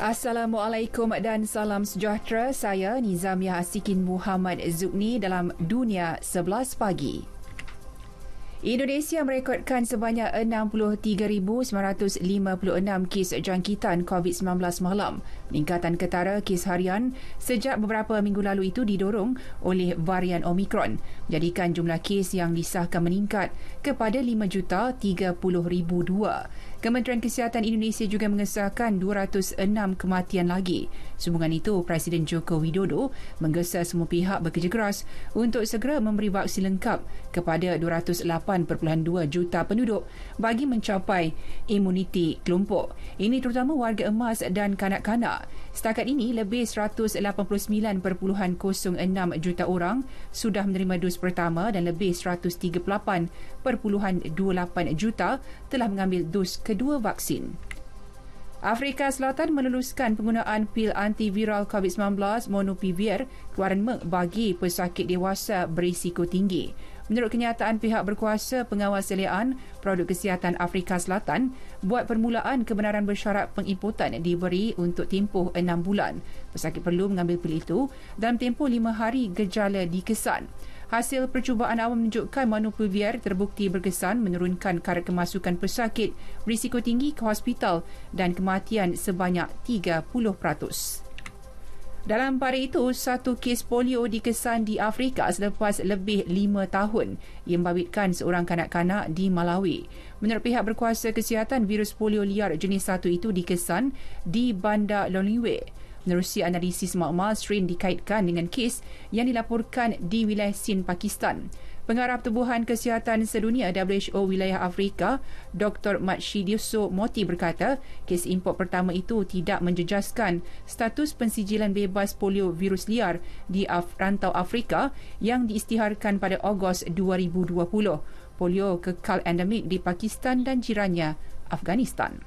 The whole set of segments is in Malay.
Assalamualaikum dan salam sejahtera. Saya Nizamiah Asikin Muhammad Zubni dalam Dunia 11 Pagi. Indonesia merekodkan sebanyak 63,956 kes jangkitan COVID-19 malam. Peningkatan ketara kes harian sejak beberapa minggu lalu itu didorong oleh varian Omicron, menjadikan jumlah kes yang disahkan meningkat kepada 5,030,002. Kementerian Kesihatan Indonesia juga mengesahkan 206 kematian lagi. Sehubungan itu, Presiden Joko Widodo menggesa semua pihak bekerja keras untuk segera memberi vaksin lengkap kepada 208 8.2 juta penduduk bagi mencapai imuniti kelompok. Ini terutama warga emas dan kanak-kanak. Setakat ini, lebih 189.06 juta orang sudah menerima dos pertama dan lebih 138.28 juta telah mengambil dos kedua vaksin. Afrika Selatan meneruskan penggunaan pil antiviral COVID-19 Monopivir Warenmeng bagi pesakit dewasa berisiko tinggi. Menurut kenyataan pihak berkuasa pengawas Selian, Produk Kesihatan Afrika Selatan buat permulaan kebenaran bersyarat pengimputan diberi untuk tempoh enam bulan. Pesakit perlu mengambil pil itu dalam tempoh lima hari gejala dikesan. Hasil percubaan awam menunjukkan manupulvir terbukti berkesan menurunkan kadar kemasukan pesakit, risiko tinggi ke hospital dan kematian sebanyak 30%. Dalam pari itu, satu kes polio dikesan di Afrika selepas lebih lima tahun yang membabitkan seorang kanak-kanak di Malawi. Menurut pihak berkuasa kesihatan, virus polio liar jenis satu itu dikesan di bandar Lonliwe. Menerusi analisis makmal, strain dikaitkan dengan kes yang dilaporkan di wilayah Sin, Pakistan. Pengarah Tubuhan Kesihatan Sedunia WHO Wilayah Afrika, Dr. Matshid Moti berkata, kes import pertama itu tidak menjejaskan status pensijilan bebas polio virus liar di Af- rantau Afrika yang diistiharkan pada Ogos 2020. Polio kekal endemik di Pakistan dan jirannya, Afghanistan.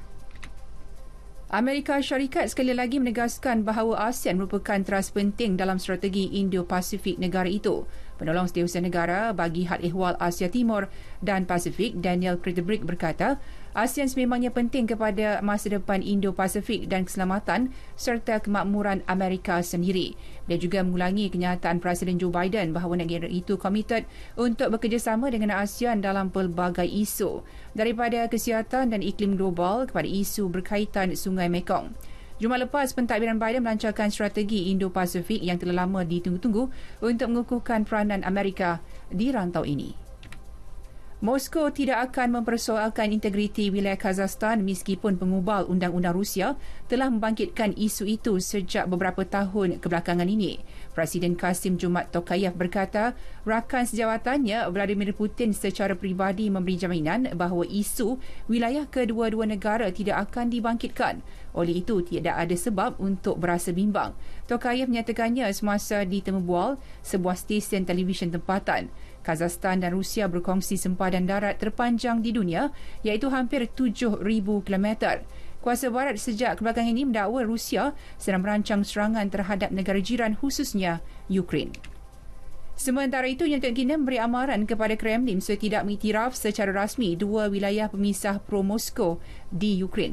Amerika Syarikat sekali lagi menegaskan bahawa ASEAN merupakan teras penting dalam strategi Indo-Pasifik negara itu. Penolong Setiausaha Negara bagi Hal Ehwal Asia Timur dan Pasifik, Daniel Kritebrick berkata, ASEAN sememangnya penting kepada masa depan Indo-Pasifik dan keselamatan serta kemakmuran Amerika sendiri. Dia juga mengulangi kenyataan Presiden Joe Biden bahawa negara itu komited untuk bekerjasama dengan ASEAN dalam pelbagai isu daripada kesihatan dan iklim global kepada isu berkaitan Sungai Mekong. Jumaat lepas, pentadbiran Biden melancarkan strategi Indo-Pasifik yang telah lama ditunggu-tunggu untuk mengukuhkan peranan Amerika di rantau ini. Moskow tidak akan mempersoalkan integriti wilayah Kazakhstan meskipun pengubal undang-undang Rusia telah membangkitkan isu itu sejak beberapa tahun kebelakangan ini. Presiden Kasim Jumat Tokayev berkata, rakan sejawatannya Vladimir Putin secara peribadi memberi jaminan bahawa isu wilayah kedua-dua negara tidak akan dibangkitkan. Oleh itu, tidak ada sebab untuk berasa bimbang. Tok Ayev menyatakannya semasa di Temubual, sebuah stesen televisyen tempatan. Kazakhstan dan Rusia berkongsi sempadan darat terpanjang di dunia iaitu hampir 7,000 km. Kuasa Barat sejak kebelakangan ini mendakwa Rusia sedang merancang serangan terhadap negara jiran khususnya Ukraine. Sementara itu, yang terkini memberi amaran kepada Kremlin supaya tidak mengiktiraf secara rasmi dua wilayah pemisah pro-Moskow di Ukraine.